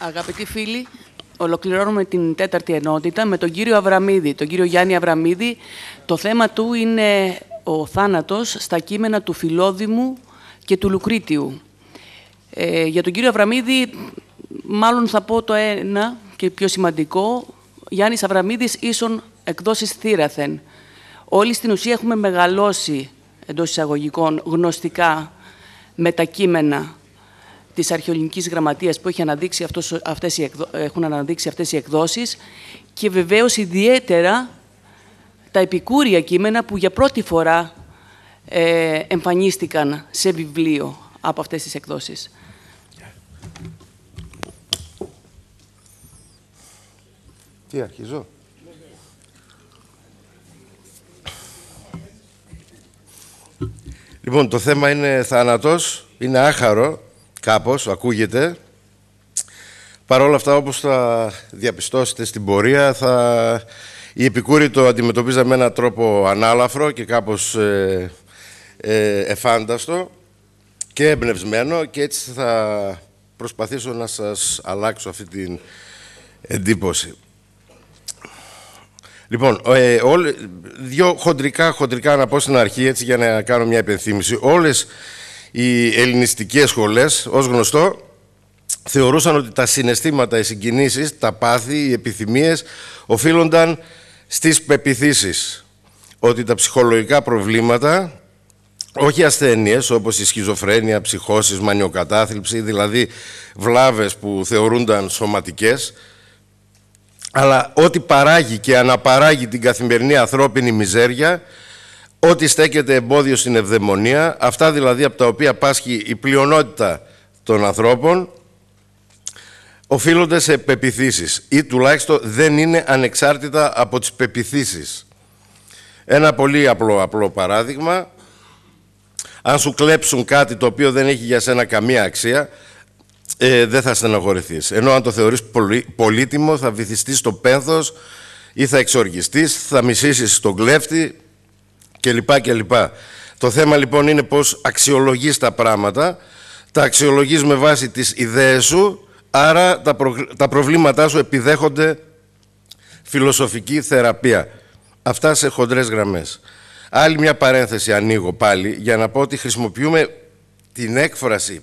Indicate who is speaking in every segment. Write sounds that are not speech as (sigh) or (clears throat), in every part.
Speaker 1: Αγαπητοί φίλοι, ολοκληρώνουμε την τέταρτη ενότητα με τον κύριο Αβραμίδη, τον κύριο Γιάννη Αβραμίδη. Το θέμα του είναι ο θάνατος στα κείμενα του Φιλόδημου και του Λουκρίτιου. Ε, για τον κύριο Αβραμίδη, μάλλον θα πω το ένα και πιο σημαντικό, Γιάννης Αβραμίδης ίσον εκδόσεις θύραθεν. Όλοι στην ουσία έχουμε μεγαλώσει εντός εισαγωγικών γνωστικά με τα κείμενα Της αρχαιολινική γραμματείας που έχει αναδείξει αυτός, αυτές οι, έχουν αναδείξει αυτές οι εκδόσεις και βεβαίως ιδιαίτερα τα επικούρια κείμενα που για πρώτη φορά ε, εμφανίστηκαν σε βιβλίο από αυτές τις εκδόσεις. Τι αρχίζω. Λοιπόν, το θέμα είναι θάνατος, είναι άχαρο κάπως, ακούγεται. Παρ' όλα αυτά, όπως θα διαπιστώσετε στην πορεία, θα... Επικούρη το αντιμετωπίζαν με έναν τρόπο ανάλαφρο και κάπως ε, ε, εφάνταστο και εμπνευσμένο και έτσι θα προσπαθήσω να σας αλλάξω αυτή την εντύπωση. Λοιπόν, ε, δύο χοντρικά, χοντρικά να πω στην αρχή, έτσι για να κάνω μια επενθύμηση. Όλες οι ελληνιστικές σχολές, ως γνωστό, θεωρούσαν ότι τα συναισθήματα, οι συγκινήσεις, τα πάθη, οι επιθυμίες οφείλονταν στις πεπιθήσεις ότι τα ψυχολογικά προβλήματα, όχι ασθένειες όπως η σχιζοφρένεια, ψυχώσεις, μανιοκατάθλιψη, δηλαδή βλάβες που θεωρούνταν σωματικές, αλλά ό,τι παράγει και αναπαράγει την καθημερινή ανθρώπινη μιζέρια, Ό,τι στέκεται εμπόδιο στην ευδαιμονία, αυτά δηλαδή από τα οποία πάσχει η πλειονότητα των ανθρώπων, οφείλονται σε πεπιθήσεις ή τουλάχιστον δεν είναι ανεξάρτητα από τις πεπιθήσεις. Ένα πολύ απλό, απλό παράδειγμα, αν σου κλέψουν κάτι το οποίο δεν έχει για σένα καμία αξία, ε, δεν θα στεναχωρηθείς. Ενώ αν το θεωρείς πολύτιμο θα βυθιστείς στο πένθος ή θα εξοργιστείς, θα μισήσεις τον κλέφτη, κλπ. Το θέμα λοιπόν είναι πώς αξιολογείς τα πράγματα, τα αξιολογείς με βάση τις ιδέες σου, άρα τα, προβλήματά σου επιδέχονται φιλοσοφική θεραπεία. Αυτά σε χοντρές γραμμές. Άλλη μια παρένθεση ανοίγω πάλι για να πω ότι χρησιμοποιούμε την έκφραση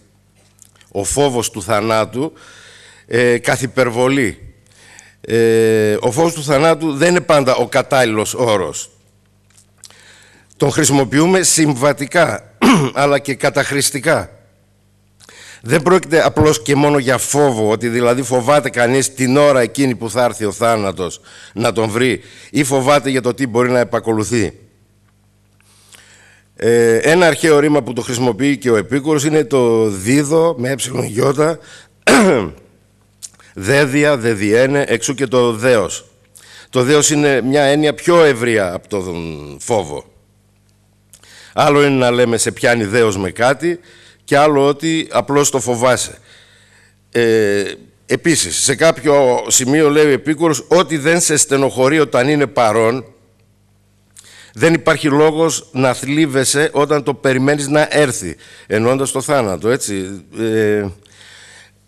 Speaker 1: «ο φόβος του θανάτου» ε, καθ' υπερβολή. Ε, ο φόβος του θανάτου δεν είναι πάντα ο κατάλληλος όρος. Τον χρησιμοποιούμε συμβατικά, (clears throat) αλλά και καταχρηστικά. Δεν πρόκειται απλώς και μόνο για φόβο, ότι δηλαδή φοβάται κανείς την ώρα εκείνη που θα έρθει ο θάνατος να τον βρει ή φοβάται για το τι μπορεί να επακολουθεί. Ε, ένα αρχαίο ρήμα που το χρησιμοποιεί και ο Επίκουρος είναι το δίδο με ε γιώτα, (clears throat) δέδια, δεδιένε, εξού και το δέος. Το δέος είναι μια έννοια πιο ευρία από τον φόβο. Άλλο είναι να λέμε σε πιάνει δέος με κάτι και άλλο ότι απλώς το φοβάσαι. Ε, επίσης, σε κάποιο σημείο λέει ο Επίκουρος ότι δεν σε στενοχωρεί όταν είναι παρόν δεν υπάρχει λόγος να θλίβεσαι όταν το περιμένεις να έρθει, εννοώντας το θάνατο, έτσι. Ε,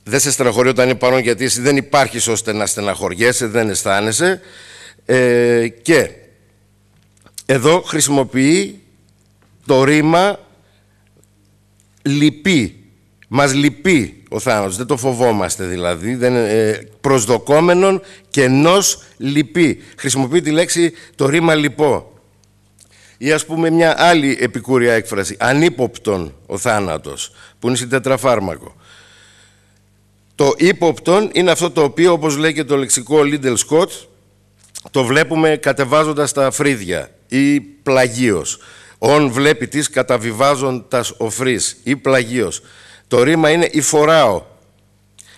Speaker 1: δεν σε στενοχωρεί όταν είναι παρόν γιατί εσύ δεν υπάρχεις ώστε να στεναχωριέσαι, δεν αισθάνεσαι. Ε, και εδώ χρησιμοποιεί το ρήμα λυπεί. Μας λυπεί ο θάνατος, δεν το φοβόμαστε δηλαδή, ε, προσδοκόμενον και ενός λυπεί. Χρησιμοποιεί τη λέξη το ρήμα λυπό. Ή ας πούμε μια άλλη επικούρια έκφραση, ανύποπτον ο θάνατος, που είναι στην τετραφάρμακο. Το ύποπτον είναι αυτό το οποίο, όπως λέει και το λεξικό Λίντελ Σκοτ, το βλέπουμε κατεβάζοντας τα φρύδια ή πλαγίως. Ον βλέπει τη καταβιβάζοντα οφρή ή πλαγίως. Το ρήμα είναι φοραω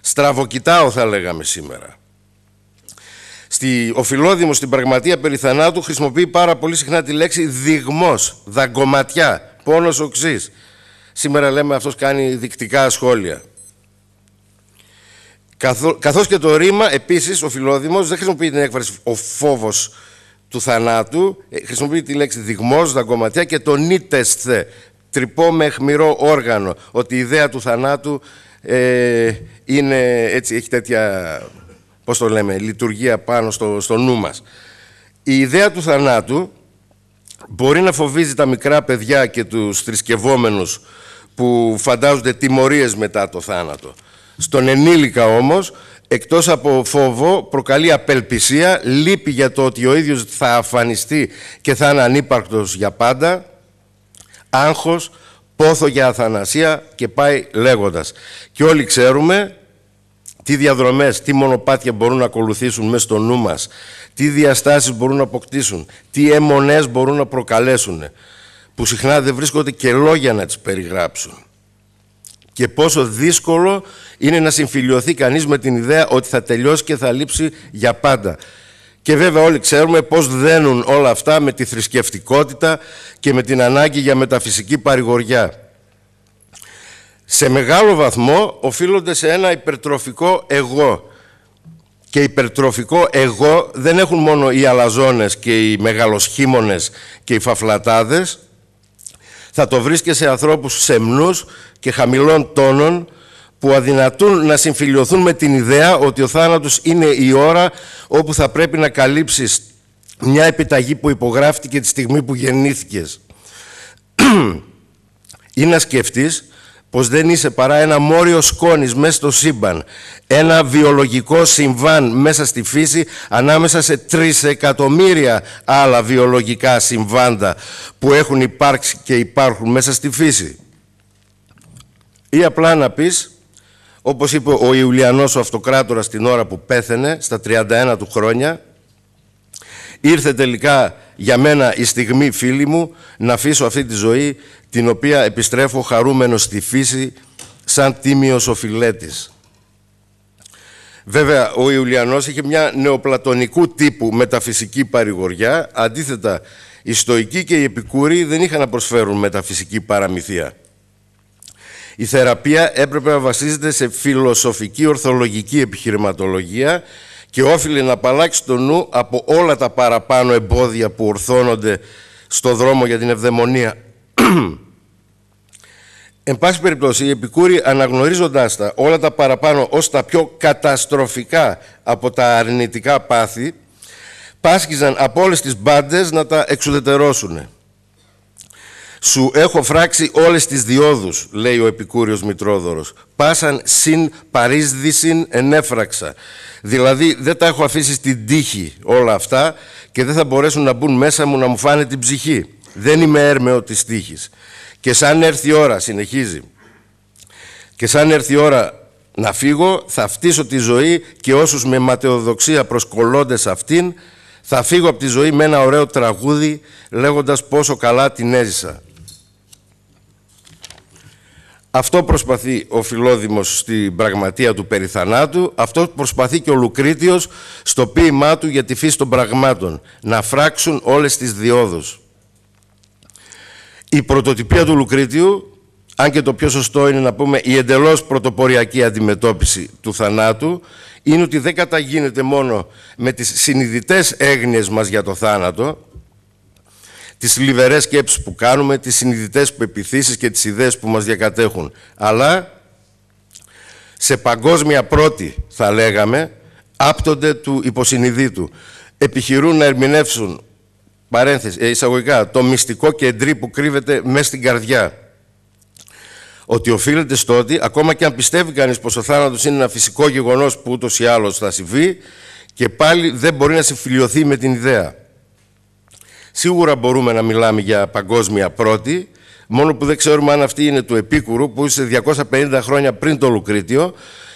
Speaker 1: Στραβοκοιτάω θα λέγαμε σήμερα. Στη, ο φιλόδημος στην πραγματεία περί θανάτου χρησιμοποιεί πάρα πολύ συχνά τη λέξη δειγμός, δαγκωματιά, πόνος οξύς. Σήμερα λέμε αυτός κάνει δικτικά σχόλια. Καθώς και το ρήμα, επίσης, ο Φιλόδημος δεν χρησιμοποιεί την έκφραση «ο φόβος του θανάτου, ε, χρησιμοποιεί τη λέξη δειγμός, δαγκωματιά και το νίτεσθε, τρυπό με αιχμηρό όργανο, ότι η ιδέα του θανάτου ε, είναι, έτσι, έχει τέτοια, πώς το λέμε, λειτουργία πάνω στο, στο νου μας. Η ιδέα του θανάτου μπορεί να φοβίζει τα μικρά παιδιά και τους θρησκευόμενους που φαντάζονται τιμωρίες μετά το θάνατο. Στον ενήλικα όμως εκτός από φόβο προκαλεί απελπισία, λύπη για το ότι ο ίδιος θα αφανιστεί και θα είναι ανύπαρκτος για πάντα, άγχος, πόθο για αθανασία και πάει λέγοντας. Και όλοι ξέρουμε τι διαδρομές, τι μονοπάτια μπορούν να ακολουθήσουν μέσα στο νου μας, τι διαστάσεις μπορούν να αποκτήσουν, τι αιμονές μπορούν να προκαλέσουν, που συχνά δεν βρίσκονται και λόγια να τις περιγράψουν και πόσο δύσκολο είναι να συμφιλειωθεί κανείς με την ιδέα ότι θα τελειώσει και θα λείψει για πάντα. Και βέβαια όλοι ξέρουμε πώς δένουν όλα αυτά με τη θρησκευτικότητα και με την ανάγκη για μεταφυσική παρηγοριά. Σε μεγάλο βαθμό οφείλονται σε ένα υπερτροφικό εγώ. Και υπερτροφικό εγώ δεν έχουν μόνο οι αλαζόνες και οι μεγαλοσχήμονες και οι φαφλατάδες, θα το βρεις και σε ανθρώπους σεμνούς και χαμηλών τόνων που αδυνατούν να συμφιλειωθούν με την ιδέα ότι ο θάνατος είναι η ώρα όπου θα πρέπει να καλύψεις μια επιταγή που υπογράφτηκε τη στιγμή που γεννήθηκες. Ή (clears throat) να σκεφτείς πως δεν είσαι παρά ένα μόριο σκόνης μέσα στο σύμπαν, ένα βιολογικό συμβάν μέσα στη φύση ανάμεσα σε εκατομμύρια άλλα βιολογικά συμβάντα που έχουν υπάρξει και υπάρχουν μέσα στη φύση. Ή απλά να πεις, όπως είπε ο Ιουλιανός ο Αυτοκράτορας την ώρα που πέθαινε, στα 31 του χρόνια, Ήρθε τελικά για μένα η στιγμή, φίλοι μου, να αφήσω αυτή τη ζωή, την οποία επιστρέφω χαρούμενος στη φύση, σαν τίμιος ο Βέβαια, ο Ιουλιανός είχε μια νεοπλατωνικού τύπου μεταφυσική παρηγοριά. Αντίθετα, οι στοικοί και οι επικούροι δεν είχαν να προσφέρουν μεταφυσική παραμυθία. Η θεραπεία έπρεπε να βασίζεται σε φιλοσοφική ορθολογική επιχειρηματολογία και όφιλε να απαλλάξει το νου από όλα τα παραπάνω εμπόδια που ορθώνονται στο δρόμο για την ευδαιμονία. (clears throat) Εν πάση περιπτώσει, οι επικούροι αναγνωρίζοντάς τα όλα τα παραπάνω ως τα πιο καταστροφικά από τα αρνητικά πάθη, πάσχιζαν από όλες τις μπάντες να τα εξουδετερώσουνε. Σου έχω φράξει όλες τις διόδους, λέει ο Επικούριος Μητρόδωρος. Πάσαν συν παρίσδησιν ενέφραξα. Δηλαδή δεν τα έχω αφήσει στην τύχη όλα αυτά και δεν θα μπορέσουν να μπουν μέσα μου να μου φάνε την ψυχή. Δεν είμαι έρμεο της τύχης. Και σαν έρθει η ώρα, συνεχίζει, και σαν έρθει η ώρα να φύγω, θα φτύσω τη ζωή και όσους με ματαιοδοξία προσκολώνται σε αυτήν, θα φύγω από τη ζωή με ένα ωραίο τραγούδι λέγοντας πόσο καλά την έζησα. Αυτό προσπαθεί ο Φιλόδημος στην πραγματεία του περιθανάτου, αυτό προσπαθεί και ο Λουκρίτιος στο ποίημά του για τη φύση των πραγμάτων, να φράξουν όλες τις διόδους. Η πρωτοτυπία του Λουκρίτιου, αν και το πιο σωστό είναι να πούμε η εντελώς πρωτοποριακή αντιμετώπιση του θανάτου, είναι ότι δεν καταγίνεται μόνο με τις συνειδητές έγνοιες μας για το θάνατο, τις λιβερές σκέψεις που κάνουμε, τις συνειδητές πεπιθήσει και τις ιδέες που μας διακατέχουν. Αλλά σε παγκόσμια πρώτη, θα λέγαμε, άπτονται του υποσυνειδήτου. Επιχειρούν να ερμηνεύσουν, παρένθεση, ε, εισαγωγικά, το μυστικό κεντρί που κρύβεται μέσα στην καρδιά. Ότι οφείλεται στο ότι, ακόμα και αν πιστεύει κανείς πως ο θάνατος είναι ένα φυσικό γεγονός που ούτως ή άλλως θα συμβεί, και πάλι δεν μπορεί να συμφιλειωθεί με την ιδέα. Σίγουρα μπορούμε να μιλάμε για παγκόσμια πρώτη, μόνο που δεν ξέρουμε αν αυτή είναι του Επίκουρου που είσαι 250 χρόνια πριν το Λουκρίτιο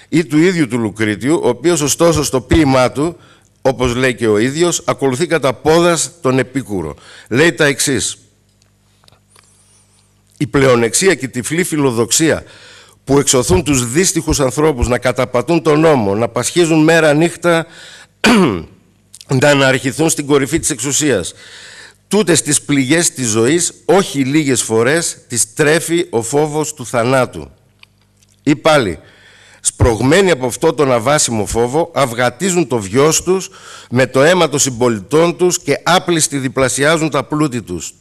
Speaker 1: ή του ίδιου του Λουκρίτιου, ο οποίος ωστόσο στο ποίημά του, όπως λέει και ο ίδιος, ακολουθεί κατά πόδας τον Επίκουρο. Λέει τα εξής. Η πλεονεξία και η τυφλή φιλοδοξία που εξωθούν τους δύστιχους ανθρώπους να καταπατούν τον νόμο, να πασχίζουν μέρα νύχτα, (clears throat) να αναρχηθούν στην κορυφή της εξουσίας, Τούτες τις πληγές της ζωής, όχι λίγες φορές, τις τρέφει ο φόβος του θανάτου. Ή πάλι, σπρωγμένοι από αυτό τον αβάσιμο φόβο, αυγατίζουν το βιός τους με το αίμα των συμπολιτών τους και άπλιστοι διπλασιάζουν τα πλούτη τους.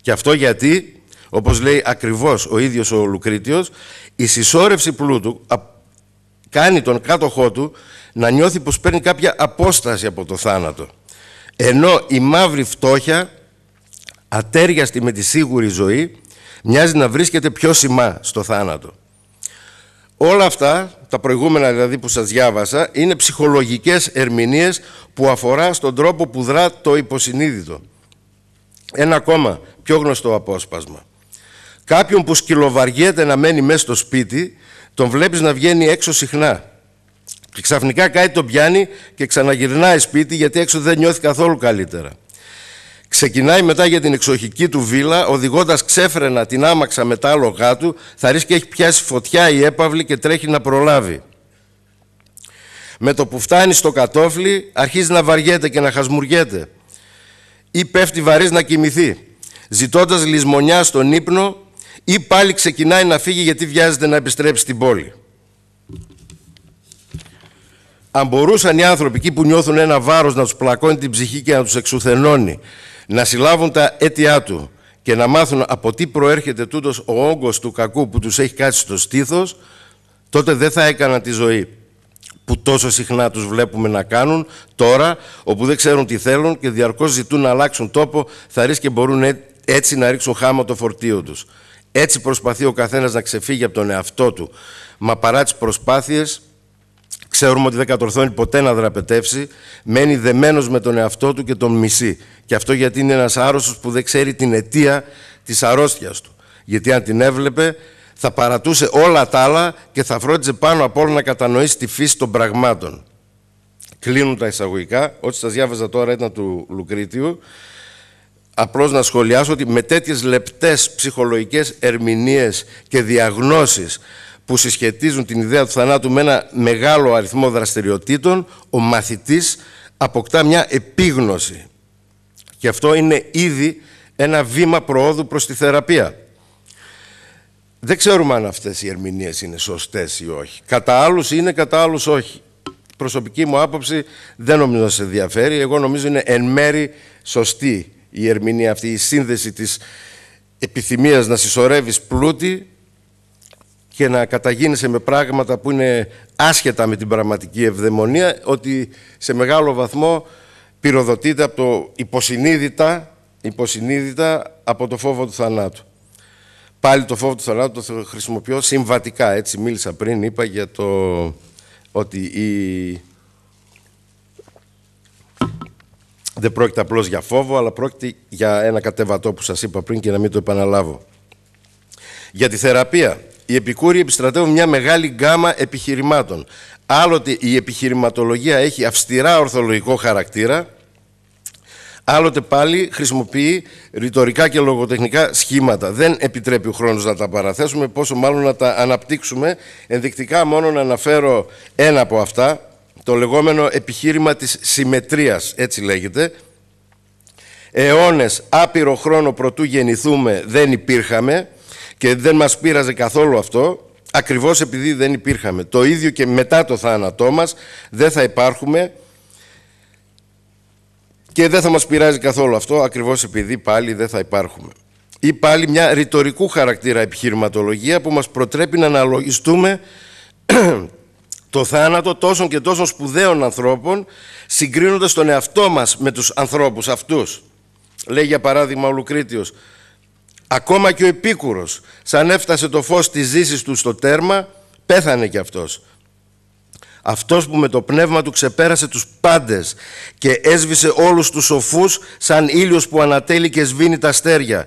Speaker 1: Και αυτό γιατί, όπως λέει ακριβώς ο ίδιος ο Λουκρίτιος, η συσσόρευση πλούτου κάνει τον κάτοχό του να νιώθει πως παίρνει κάποια απόσταση από το θάνατο. Ενώ η μαύρη φτώχεια, ατέριαστη με τη σίγουρη ζωή, μοιάζει να βρίσκεται πιο σημά στο θάνατο. Όλα αυτά, τα προηγούμενα δηλαδή που σας διάβασα, είναι ψυχολογικές ερμηνείες που αφορά στον τρόπο που δρά το υποσυνείδητο. Ένα ακόμα πιο γνωστό απόσπασμα. Κάποιον που σκυλοβαριέται να μένει μέσα στο σπίτι, τον βλέπεις να βγαίνει έξω συχνά. Και ξαφνικά κάτι τον πιάνει και ξαναγυρνάει σπίτι γιατί έξω δεν νιώθει καθόλου καλύτερα. Ξεκινάει μετά για την εξοχική του βίλα, οδηγώντας ξέφρενα την άμαξα μετά τα άλογά του, θα και έχει πιάσει φωτιά η έπαυλη και τρέχει να προλάβει. Με το που φτάνει στο κατόφλι, αρχίζει να βαριέται και να χασμουριέται. Ή πέφτει βαρύς να κοιμηθεί, ζητώντας λησμονιά στον ύπνο, ή πάλι ξεκινάει να φύγει γιατί βιάζεται να επιστρέψει στην πόλη. Αν μπορούσαν οι άνθρωποι εκεί που νιώθουν ένα βάρος να τους πλακώνει την ψυχή και να τους εξουθενώνει, να συλλάβουν τα αίτια του και να μάθουν από τι προέρχεται τούτος ο όγκος του κακού που τους έχει κάτσει στο στήθος, τότε δεν θα έκαναν τη ζωή που τόσο συχνά τους βλέπουμε να κάνουν τώρα, όπου δεν ξέρουν τι θέλουν και διαρκώς ζητούν να αλλάξουν τόπο, θα ρίξει και μπορούν έτσι να ρίξουν χάμα το φορτίο τους. Έτσι προσπαθεί ο καθένας να ξεφύγει από τον εαυτό του. Μα παρά τις προσπάθειες. Ξέρουμε ότι δεν κατορθώνει ποτέ να δραπετεύσει, μένει δεμένος με τον εαυτό του και τον μισεί. Και αυτό γιατί είναι ένας άρρωστος που δεν ξέρει την αιτία της αρρώστιας του. Γιατί αν την έβλεπε, θα παρατούσε όλα τα άλλα και θα φρόντιζε πάνω απ' όλα να κατανοήσει τη φύση των πραγμάτων. Κλείνουν τα εισαγωγικά. Ό,τι σας διάβαζα τώρα ήταν του Λουκρίτιου. Απλώς να σχολιάσω ότι με τέτοιες λεπτές ψυχολογικές ερμηνείες και διαγνώσεις που συσχετίζουν την ιδέα του θανάτου με ένα μεγάλο αριθμό δραστηριοτήτων, ο μαθητής αποκτά μια επίγνωση. Και αυτό είναι ήδη ένα βήμα προόδου προς τη θεραπεία. Δεν ξέρουμε αν αυτές οι ερμηνείες είναι σωστές ή όχι. Κατά άλλους είναι, κατά άλλους όχι. Η οχι κατα αλλους ειναι κατα αλλους οχι προσωπικη μου άποψη δεν νομίζω να σε ενδιαφέρει. Εγώ νομίζω είναι εν μέρη σωστή η ερμηνεία αυτή, η σύνδεση της επιθυμίας να συσσωρεύεις πλούτη και να καταγίνεσαι με πράγματα που είναι άσχετα με την πραγματική ευδαιμονία, ότι σε μεγάλο βαθμό πυροδοτείται από το υποσυνείδητα, υποσυνείδητα από το φόβο του θανάτου. Πάλι το φόβο του θανάτου το χρησιμοποιώ συμβατικά, έτσι μίλησα πριν, είπα για το ότι η... δεν πρόκειται απλώς για φόβο, αλλά πρόκειται για ένα κατεβατό που σας είπα πριν και να μην το επαναλάβω. Για τη θεραπεία, οι επικούροι επιστρατεύουν μια μεγάλη γκάμα επιχειρημάτων. Άλλοτε η επιχειρηματολογία έχει αυστηρά ορθολογικό χαρακτήρα, άλλοτε πάλι χρησιμοποιεί ρητορικά και λογοτεχνικά σχήματα. Δεν επιτρέπει ο χρόνος να τα παραθέσουμε, πόσο μάλλον να τα αναπτύξουμε. Ενδεικτικά μόνο να αναφέρω ένα από αυτά, το λεγόμενο επιχείρημα της συμμετρίας, έτσι λέγεται. Αιώνες άπειρο χρόνο προτού γεννηθούμε δεν υπήρχαμε, και δεν μας πείραζε καθόλου αυτό, ακριβώς επειδή δεν υπήρχαμε. Το ίδιο και μετά το θάνατό μας δεν θα υπάρχουμε και δεν θα μας πειράζει καθόλου αυτό, ακριβώς επειδή πάλι δεν θα υπάρχουμε. Ή πάλι μια ρητορικού χαρακτήρα επιχειρηματολογία που μας προτρέπει να αναλογιστούμε (clears throat) το θάνατο τόσων και τόσων σπουδαίων ανθρώπων συγκρίνοντας τον εαυτό μας με τους ανθρώπους αυτούς. Λέει για παράδειγμα ο Λουκρίτιος Ακόμα και ο Επίκουρος, σαν έφτασε το φως της ζήσης του στο τέρμα, πέθανε κι αυτός. Αυτός που με το πνεύμα του ξεπέρασε τους πάντες και έσβησε όλους τους σοφούς σαν ήλιος που ανατέλει και σβήνει τα στέρια.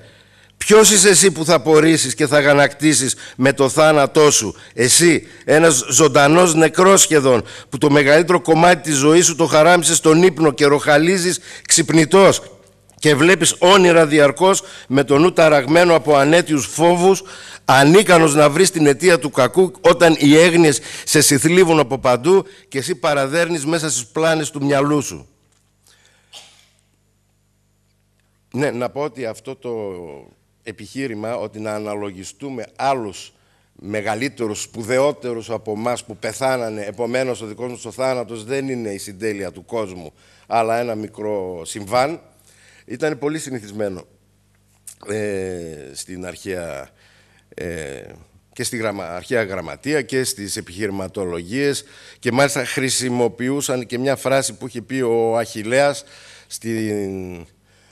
Speaker 1: Ποιος είσαι εσύ που θα πορήσεις και θα γανακτήσεις με το θάνατό σου. Εσύ, ένας ζωντανός νεκρός σχεδόν, που το μεγαλύτερο κομμάτι της ζωής σου το χαράμισε στον ύπνο και ροχαλίζεις ξυπνητός και βλέπεις όνειρα διαρκώς με το νου ταραγμένο από ανέτιους φόβους, ανίκανος να βρεις την αιτία του κακού όταν οι έγνοιες σε συθλίβουν από παντού και εσύ παραδέρνεις μέσα στις πλάνες του μυαλού σου. Ναι, να πω ότι αυτό το επιχείρημα ότι να αναλογιστούμε άλλους μεγαλύτερους, σπουδαιότερους από εμάς που πεθάνανε, επομένως ο δικός μας ο θάνατος δεν είναι η συντέλεια του κόσμου, αλλά ένα μικρό συμβάν, ήταν πολύ συνηθισμένο ε, στην αρχαία ε, και στη γραμμα, αρχαία γραμματεία και στις επιχειρηματολογίες και μάλιστα χρησιμοποιούσαν και μια φράση που είχε πει ο Αχιλέας στην,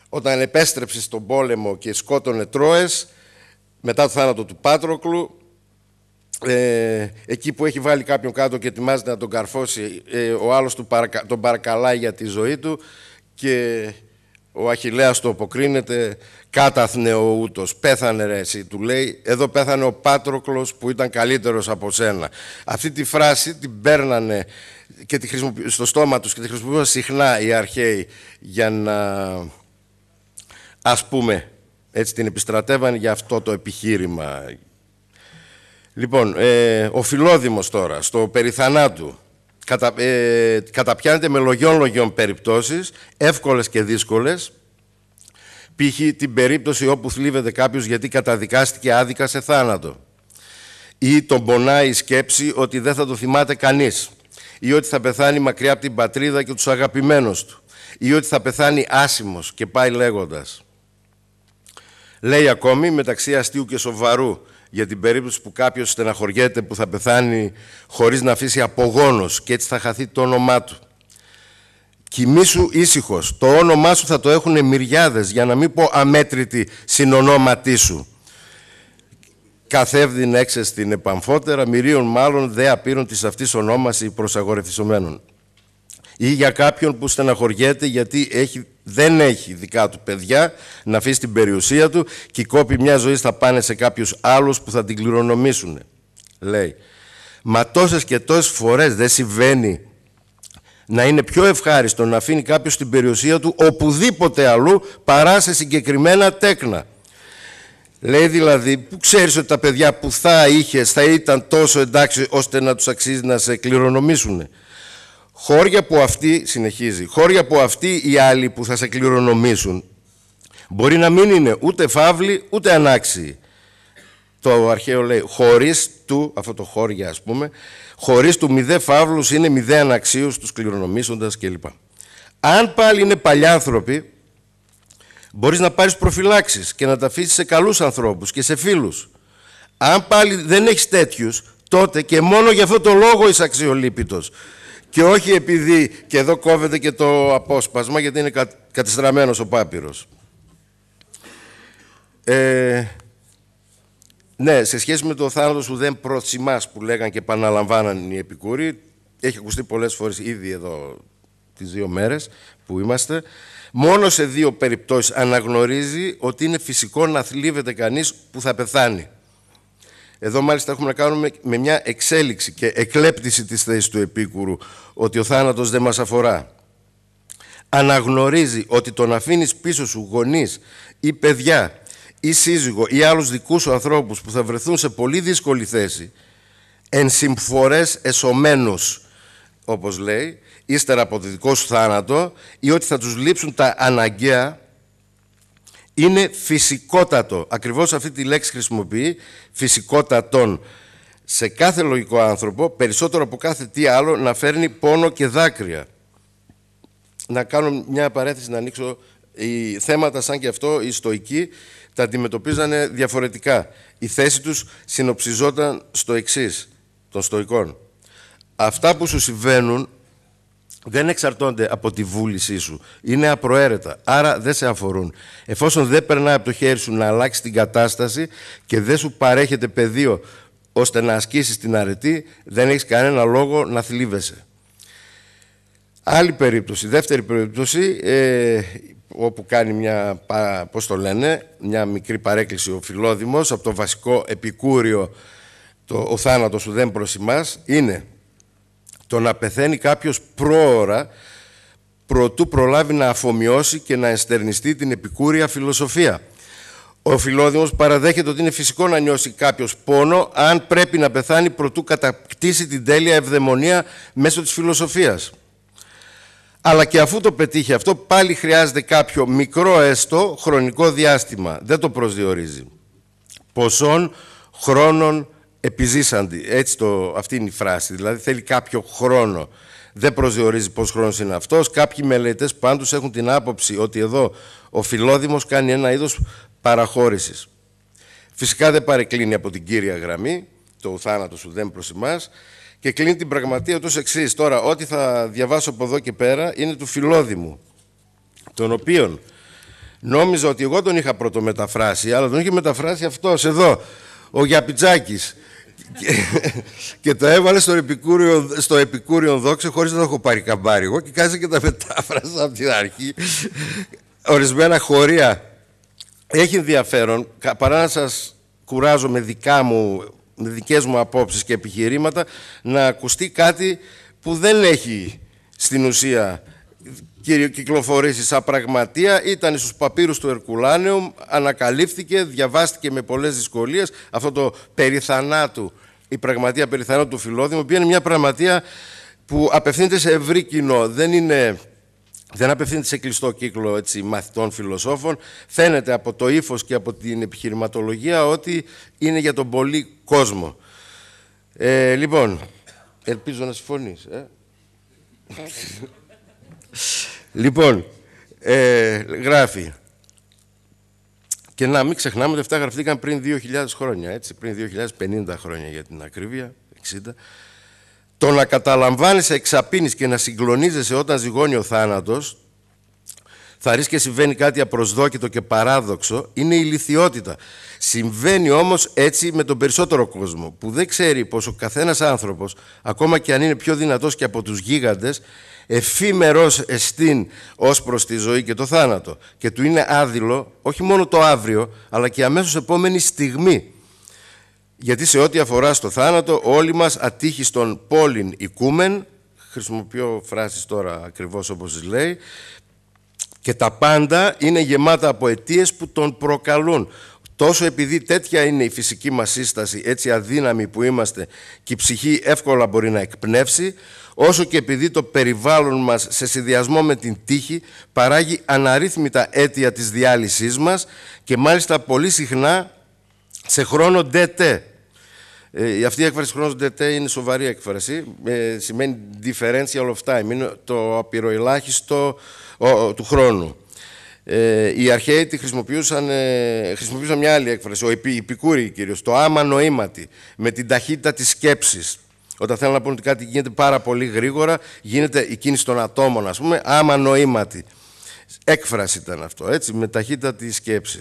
Speaker 1: όταν επέστρεψε στον πόλεμο και σκότωνε Τρόες μετά το θάνατο του Πάτροκλου ε, εκεί που έχει βάλει κάποιον κάτω και ετοιμάζεται να τον καρφώσει ε, ο άλλος του τον παρακαλάει για τη ζωή του και ο Αχιλέας το αποκρίνεται, κάταθνε ο ούτος, πέθανε ρε εσύ, του λέει, εδώ πέθανε ο Πάτροκλος που ήταν καλύτερος από σένα. Αυτή τη φράση την παίρνανε και τη στο στόμα τους και τη χρησιμοποιούσαν συχνά οι αρχαίοι για να, ας πούμε, έτσι την επιστρατεύαν για αυτό το επιχείρημα. Λοιπόν, ε, ο Φιλόδημος τώρα, στο περιθανάτου, κατα, ε, καταπιάνεται με λογιών λογιών περιπτώσεις, εύκολες και δύσκολες, π.χ. την περίπτωση όπου θλίβεται κάποιος γιατί καταδικάστηκε άδικα σε θάνατο ή τον πονάει η σκέψη ότι δεν θα το θυμάται κανείς ή ότι θα πεθάνει μακριά από την πατρίδα και τους αγαπημένους του ή ότι θα πεθάνει άσημος και πάει λέγοντας. Λέει ακόμη μεταξύ αστείου και σοβαρού για την περίπτωση που κάποιος στεναχωριέται που θα πεθάνει χωρίς να αφήσει απογόνος και έτσι θα χαθεί το όνομά του. Κοιμήσου ήσυχος. Το όνομά σου θα το έχουν μυριάδες, για να μην πω αμέτρητη συνονόματή σου. Καθεύδιν έξε στην επαμφότερα, μυρίων μάλλον δε απείρων της αυτής ονόμασης προσαγορευτισωμένων ή για κάποιον που στεναχωριέται γιατί έχει, δεν έχει δικά του παιδιά να αφήσει την περιουσία του και οι κόποι μια ζωής θα πάνε σε κάποιους άλλους που θα την κληρονομήσουν. Λέει, μα τόσες και τόσες φορές δεν συμβαίνει να είναι πιο ευχάριστο να αφήνει κάποιος την περιουσία του οπουδήποτε αλλού παρά σε συγκεκριμένα τέκνα. Λέει δηλαδή, που ξέρεις ότι τα παιδιά που θα είχες θα ήταν τόσο εντάξει ώστε να τους αξίζει να σε κληρονομήσουν. Χώρια που αυτοί, συνεχίζει, χώρια που αυτοί οι άλλοι που θα σε κληρονομήσουν μπορεί να μην είναι ούτε φαύλοι ούτε ανάξιοι. Το αρχαίο λέει χωρίς του, αυτό το χώρια ας πούμε, χωρίς του μηδέ φαύλους είναι μηδέ αναξίους τους κληρονομήσοντας κλπ. Αν πάλι είναι άνθρωποι, μπορείς να πάρεις προφυλάξεις και να τα αφήσεις σε καλούς ανθρώπους και σε φίλους. Αν πάλι δεν έχεις τέτοιους, τότε και μόνο για αυτό το λόγο είσαι αξιολύπητος. Και όχι επειδή, και εδώ κόβεται και το απόσπασμα, γιατί είναι κατεστραμμένος ο Πάπυρος. Ε, ναι, σε σχέση με το θάνατος που δεν προτσιμάς που λέγαν και επαναλαμβάναν οι επικούροι, έχει ακουστεί πολλές φορές ήδη εδώ τις δύο μέρες που είμαστε, μόνο σε δύο περιπτώσεις αναγνωρίζει ότι είναι φυσικό να θλίβεται κανείς που θα πεθάνει. Εδώ μάλιστα έχουμε να κάνουμε με μια εξέλιξη και εκλέπτηση της θέσης του επίκουρου ότι ο θάνατος δεν μας αφορά. Αναγνωρίζει ότι τον αφήνεις πίσω σου γονείς ή παιδιά ή σύζυγο ή άλλους δικούς σου ανθρώπους που θα βρεθούν σε πολύ δύσκολη θέση εν συμφορές εσωμένους όπως λέει ύστερα από το δικό σου θάνατο ή ότι θα τους λείψουν τα αναγκαία είναι φυσικότατο. Ακριβώς αυτή τη λέξη χρησιμοποιεί, φυσικότατον. Σε κάθε λογικό άνθρωπο, περισσότερο από κάθε τι άλλο, να φέρνει πόνο και δάκρυα. Να κάνω μια παρέθεση, να ανοίξω οι θέματα σαν και αυτό, οι στοικοί, τα αντιμετωπίζανε διαφορετικά. Η θέση τους συνοψιζόταν στο εξής των στοικών. Αυτά που σου συμβαίνουν δεν εξαρτώνται από τη βούλησή σου. Είναι απροαίρετα. Άρα δεν σε αφορούν. Εφόσον δεν περνάει από το χέρι σου να αλλάξει την κατάσταση και δεν σου παρέχεται πεδίο ώστε να ασκήσεις την αρετή, δεν έχεις κανένα λόγο να θλίβεσαι. Άλλη περίπτωση, δεύτερη περίπτωση, ε, όπου κάνει μια, πώς το λένε, μια μικρή παρέκκληση ο Φιλόδημος από το βασικό επικούριο το, ο θάνατος του δεν προσιμάς, είναι το να πεθαίνει κάποιος πρόωρα προτού προλάβει να αφομοιώσει και να εστερνιστεί την επικούρια φιλοσοφία. Ο Φιλόδημος παραδέχεται ότι είναι φυσικό να νιώσει κάποιος πόνο αν πρέπει να πεθάνει προτού κατακτήσει την τέλεια ευδαιμονία μέσω της φιλοσοφίας. Αλλά και αφού το πετύχει αυτό, πάλι χρειάζεται κάποιο μικρό έστω χρονικό διάστημα. Δεν το προσδιορίζει. Ποσών χρόνων επιζήσαντη. Έτσι το, αυτή είναι η φράση. Δηλαδή θέλει κάποιο χρόνο. Δεν προσδιορίζει πόσο χρόνο είναι αυτός. Κάποιοι μελέτε πάντως έχουν την άποψη ότι εδώ ο φιλόδημος κάνει ένα είδος παραχώρησης. Φυσικά δεν παρεκκλίνει από την κύρια γραμμή, το θάνατο σου δεν προς εμάς, και κλείνει την πραγματεία ω εξής. Τώρα, ό,τι θα διαβάσω από εδώ και πέρα είναι του φιλόδημου, τον οποίον νόμιζα ότι εγώ τον είχα πρωτομεταφράσει, αλλά τον είχε μεταφράσει αυτός εδώ, ο Γιαπιτζάκης. (laughs) και, το τα έβαλε στο επικούριο, στο επικούριο δόξο χωρίς να το έχω πάρει καμπάρι εγώ και κάθε και τα μετάφρασα από την αρχή ορισμένα χωρία έχει ενδιαφέρον παρά να σας κουράζω με δικά μου με δικές μου απόψεις και επιχειρήματα να ακουστεί κάτι που δεν έχει στην ουσία κυκλοφορήσει σαν πραγματεία. Ήταν στους παπύρους του Ερκουλάνεου, ανακαλύφθηκε, διαβάστηκε με πολλές δυσκολίες αυτό το περιθανάτου, η πραγματεία περιθανάτου του Φιλόδημου, που είναι μια πραγματεία που απευθύνεται σε ευρύ κοινό. Δεν είναι δεν απευθύνεται σε κλειστό κύκλο έτσι, μαθητών φιλοσόφων. Φαίνεται από το ύφος και από την επιχειρηματολογία ότι είναι για τον πολύ κόσμο. Ε, λοιπόν, ελπίζω να συμφωνείς. Ε? Λοιπόν, ε, γράφει. Και να μην ξεχνάμε ότι αυτά γραφτήκαν πριν 2.000 χρόνια, έτσι, πριν 2.050 χρόνια για την ακρίβεια, 60. Το να καταλαμβάνεις, εξαπίνεις και να συγκλονίζεσαι όταν ζυγώνει ο θάνατος, θα ρίξει και συμβαίνει κάτι απροσδόκητο και παράδοξο, είναι η λυθιότητα. Συμβαίνει όμως έτσι με τον περισσότερο κόσμο, που δεν ξέρει πως ο καθένας άνθρωπος, ακόμα και αν είναι πιο δυνατός και από τους γίγαντες, εφήμερος εστίν ως προς τη ζωή και το θάνατο και του είναι άδειλο όχι μόνο το αύριο αλλά και αμέσως επόμενη στιγμή. Γιατί σε ό,τι αφορά στο θάνατο όλοι μας ατύχει στον πόλην οικούμεν χρησιμοποιώ φράσεις τώρα ακριβώς όπως λέει και τα πάντα είναι γεμάτα από αιτίες που τον προκαλούν. Τόσο επειδή τέτοια είναι η φυσική μας σύσταση, έτσι αδύναμη που είμαστε και η ψυχή εύκολα μπορεί να εκπνεύσει, όσο και επειδή το περιβάλλον μας σε συνδυασμό με την τύχη παράγει αναρρύθμιτα αίτια της διάλυσής μας και μάλιστα πολύ συχνά σε χρόνο ντετέ. Ε, αυτή η έκφραση χρόνο ντετέ είναι σοβαρή έκφραση. Ε, σημαίνει differential of time, είναι το απειροελάχιστο του χρόνου. Ε, οι αρχαίοι τη χρησιμοποιούσαν, ε, μια άλλη έκφραση, ο επί, επικούρη κυρίως, το άμα νοήματι, με την ταχύτητα της σκέψης. Όταν θέλουν να πούνε ότι κάτι γίνεται πάρα πολύ γρήγορα, γίνεται η κίνηση των ατόμων, ας πούμε, άμα νοήματι. Έκφραση ήταν αυτό, έτσι, με ταχύτητα της σκέψης.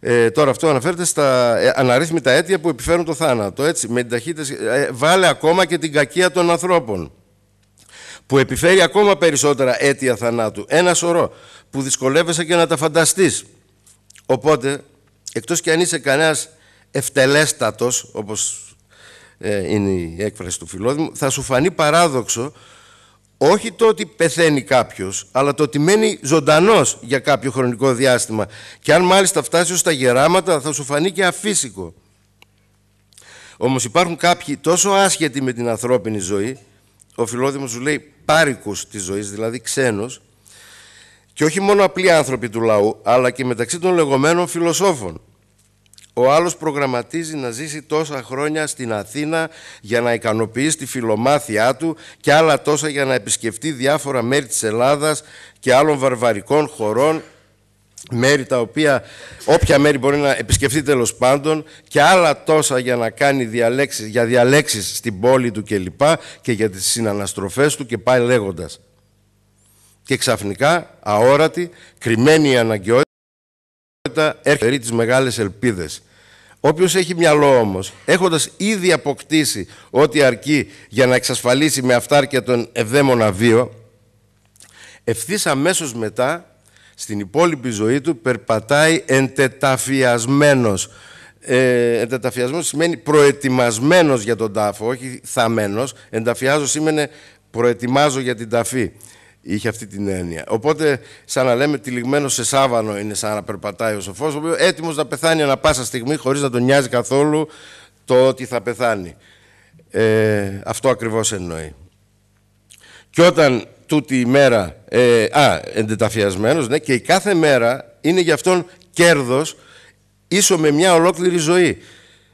Speaker 1: Ε, τώρα αυτό αναφέρεται στα ε, αναρρύθμιτα αίτια που επιφέρουν το θάνατο. Έτσι, με την ταχύτητα, ε, βάλε ακόμα και την κακία των ανθρώπων που επιφέρει ακόμα περισσότερα αίτια θανάτου. Ένα σωρό που δυσκολεύεσαι και να τα φανταστείς. Οπότε, εκτός και αν είσαι κανένας ευτελέστατος, όπως ε, είναι η έκφραση του φιλόδημου, θα σου φανεί παράδοξο όχι το ότι πεθαίνει κάποιος, αλλά το ότι μένει ζωντανός για κάποιο χρονικό διάστημα. Και αν μάλιστα φτάσει ως τα γεράματα, θα σου φανεί και αφύσικο. Όμως υπάρχουν κάποιοι τόσο άσχετοι με την ανθρώπινη ζωή, ο φιλόδημος σου λέει πάρικος της ζωής, δηλαδή ξένος, και όχι μόνο απλοί άνθρωποι του λαού, αλλά και μεταξύ των λεγόμενων φιλοσόφων. Ο άλλος προγραμματίζει να ζήσει τόσα χρόνια στην Αθήνα για να ικανοποιήσει τη φιλομάθειά του και άλλα τόσα για να επισκεφτεί διάφορα μέρη της Ελλάδας και άλλων βαρβαρικών χωρών μέρη τα οποία, όποια μέρη μπορεί να επισκεφτεί τέλος πάντων και άλλα τόσα για να κάνει διαλέξεις, για διαλέξεις στην πόλη του κλπ και, και για τις συναναστροφές του και πάει λέγοντας και ξαφνικά, αόρατη, κρυμμένη η αναγκαιότητα, έρχεται τις μεγάλες ελπίδες. Όποιος έχει μυαλό όμως, έχοντας ήδη αποκτήσει ό,τι αρκεί για να εξασφαλίσει με αυτάρκεια τον ευδαίμονα βίο, ευθύς αμέσως μετά, στην υπόλοιπη ζωή του, περπατάει εντεταφιασμένος. Ε, σημαίνει προετοιμασμένος για τον τάφο, όχι θαμένος. Ενταφιάζω σήμαινε προετοιμάζω για την ταφή. Είχε αυτή την έννοια. Οπότε, σαν να λέμε, τυλιγμένος σε σάβανο είναι σαν να περπατάει ο σοφός, ο οποίος έτοιμος να πεθάνει ανα πάσα στιγμή, χωρίς να τον νοιάζει καθόλου το ότι θα πεθάνει. Ε, αυτό ακριβώς εννοεί. Και όταν τούτη η μέρα. Ε, α, εντεταφιασμένος, ναι, και η κάθε μέρα είναι για αυτόν κέρδος ίσο με μια ολόκληρη ζωή.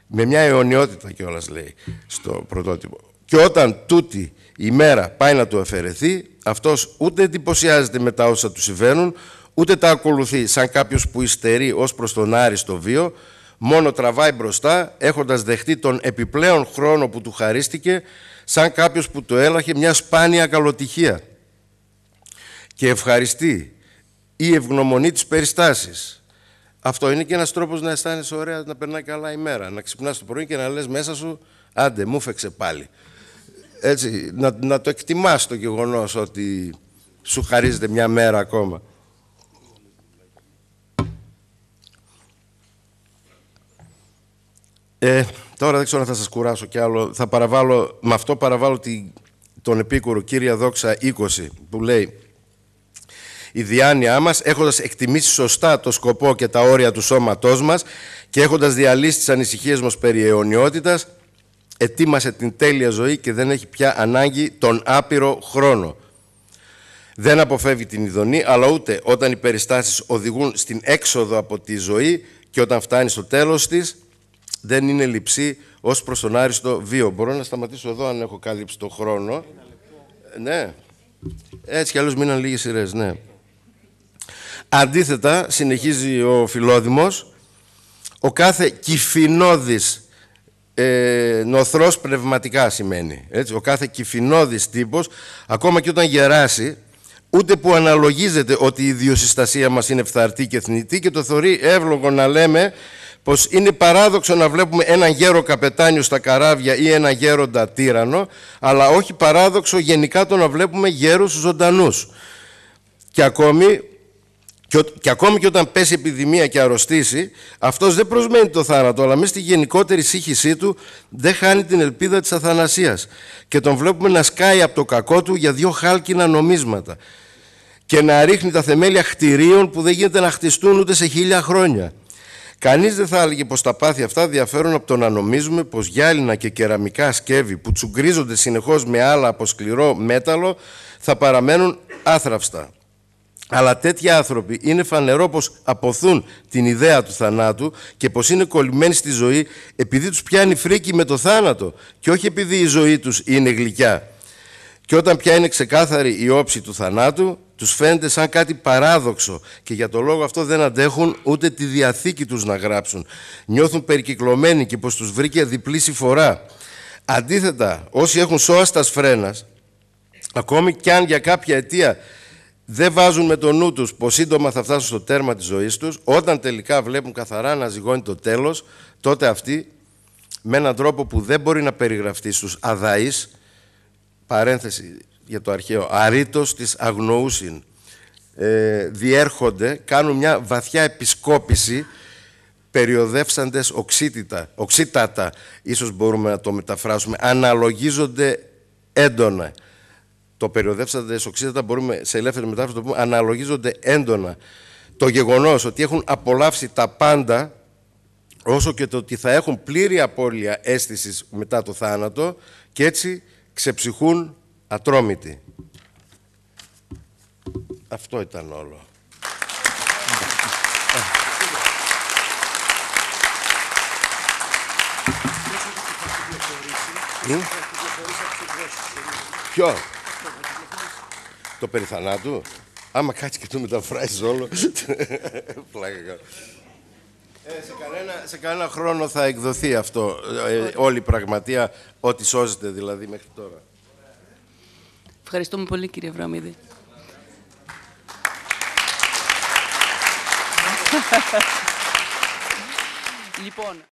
Speaker 1: Με μια αιωνιότητα κιόλας λέει στο πρωτότυπο. Και όταν τούτη η μέρα πάει να του αφαιρεθεί, αυτός ούτε εντυπωσιάζεται με τα όσα του συμβαίνουν, ούτε τα ακολουθεί σαν κάποιος που υστερεί ως προς τον άριστο βίο, μόνο τραβάει μπροστά έχοντας δεχτεί τον επιπλέον χρόνο που του χαρίστηκε σαν κάποιος που το έλαχε μια σπάνια καλοτυχία και ευχαριστεί ή ευγνωμονεί τις περιστάσεις. Αυτό είναι και ένας τρόπος να αισθάνεσαι ωραία, να περνάει καλά η μέρα, να ξυπνάς το πρωί και να λες μέσα σου «Άντε, μου φέξε πάλι» έτσι, να, να το εκτιμάς το γεγονός ότι σου χαρίζεται μια μέρα ακόμα. Ε, τώρα δεν ξέρω αν θα σας κουράσω κι άλλο. Θα παραβάλω, με αυτό παραβάλω τη, τον επίκουρο Κύρια Δόξα 20 που λέει η διάνοιά μας έχοντας εκτιμήσει σωστά το σκοπό και τα όρια του σώματός μας και έχοντας διαλύσει τις ανησυχίες μας περί ετοίμασε την τέλεια ζωή και δεν έχει πια ανάγκη τον άπειρο χρόνο. Δεν αποφεύγει την ειδονή, αλλά ούτε όταν οι περιστάσεις οδηγούν στην έξοδο από τη ζωή και όταν φτάνει στο τέλος της, δεν είναι λειψή ως προς τον άριστο βίο. Μπορώ να σταματήσω εδώ αν έχω καλύψει τον χρόνο. Ναι, έτσι κι αλλιώς μείναν λίγες σειρές, ναι. Αντίθετα, συνεχίζει ο Φιλόδημος, ο κάθε κυφινόδης ε, νοθρός πνευματικά σημαίνει. Έτσι, ο κάθε κυφινόδης τύπος, ακόμα και όταν γεράσει, ούτε που αναλογίζεται ότι η ιδιοσυστασία μας είναι φθαρτή και θνητή και το θεωρεί εύλογο να λέμε πως είναι παράδοξο να βλέπουμε έναν γέρο καπετάνιο στα καράβια ή έναν γέροντα τύρανο, αλλά όχι παράδοξο γενικά το να βλέπουμε γέρους ζωντανούς. Και ακόμη και, και ακόμη και όταν πέσει επιδημία και αρρωστήσει, αυτός δεν προσμένει το θάνατο, αλλά μέσα στη γενικότερη σύγχυσή του δεν χάνει την ελπίδα της αθανασίας. Και τον βλέπουμε να σκάει από το κακό του για δύο χάλκινα νομίσματα και να ρίχνει τα θεμέλια χτιρίων που δεν γίνεται να χτιστούν ούτε σε χίλια χρόνια. Κανείς δεν θα έλεγε πως τα πάθη αυτά διαφέρουν από το να νομίζουμε πως γυάλινα και κεραμικά σκεύη που τσουγκρίζονται συνεχώς με άλλα από σκληρό μέταλλο θα παραμένουν άθραυστα. Αλλά τέτοιοι άνθρωποι είναι φανερό πως αποθούν την ιδέα του θανάτου και πως είναι κολλημένοι στη ζωή επειδή τους πιάνει φρίκι με το θάνατο και όχι επειδή η ζωή τους είναι γλυκιά. Και όταν πια είναι ξεκάθαρη η όψη του θανάτου, τους φαίνεται σαν κάτι παράδοξο και για το λόγο αυτό δεν αντέχουν ούτε τη διαθήκη τους να γράψουν. Νιώθουν περικυκλωμένοι και πως τους βρήκε διπλή συφορά. Αντίθετα, όσοι έχουν σώα στα σφρένας, ακόμη κι αν για κάποια αιτία δεν βάζουν με το νου τους πως σύντομα θα φτάσουν στο τέρμα της ζωής τους, όταν τελικά βλέπουν καθαρά να ζυγώνει το τέλος, τότε αυτοί με έναν τρόπο που δεν μπορεί να περιγραφτεί στους αδαείς, παρένθεση για το αρχαίο, αρήτως της αγνοούσιν, ε, διέρχονται, κάνουν μια βαθιά επισκόπηση, περιοδεύσαντες οξύτητα, οξύτατα, ίσως μπορούμε να το μεταφράσουμε, αναλογίζονται έντονα το περιοδεύσατε εσοξύτατα, μπορούμε σε ελεύθερη μετάφραση να πούμε, αναλογίζονται έντονα το γεγονός ότι έχουν απολαύσει τα πάντα, όσο και το ότι θα έχουν πλήρη απώλεια αίσθησης μετά το θάνατο και έτσι ξεψυχούν ατρόμητοι. Αυτό ήταν όλο. Ποιο? Το θανάτου. Άμα κάτσει και το μεταφράζει όλο. (laughs) Πλάκα ε, σε, κανένα, σε κανένα χρόνο θα εκδοθεί αυτό, ε, όλη η πραγματεία, ό,τι σώζεται δηλαδή μέχρι τώρα. Ευχαριστούμε πολύ κύριε Βραμίδη. λοιπόν...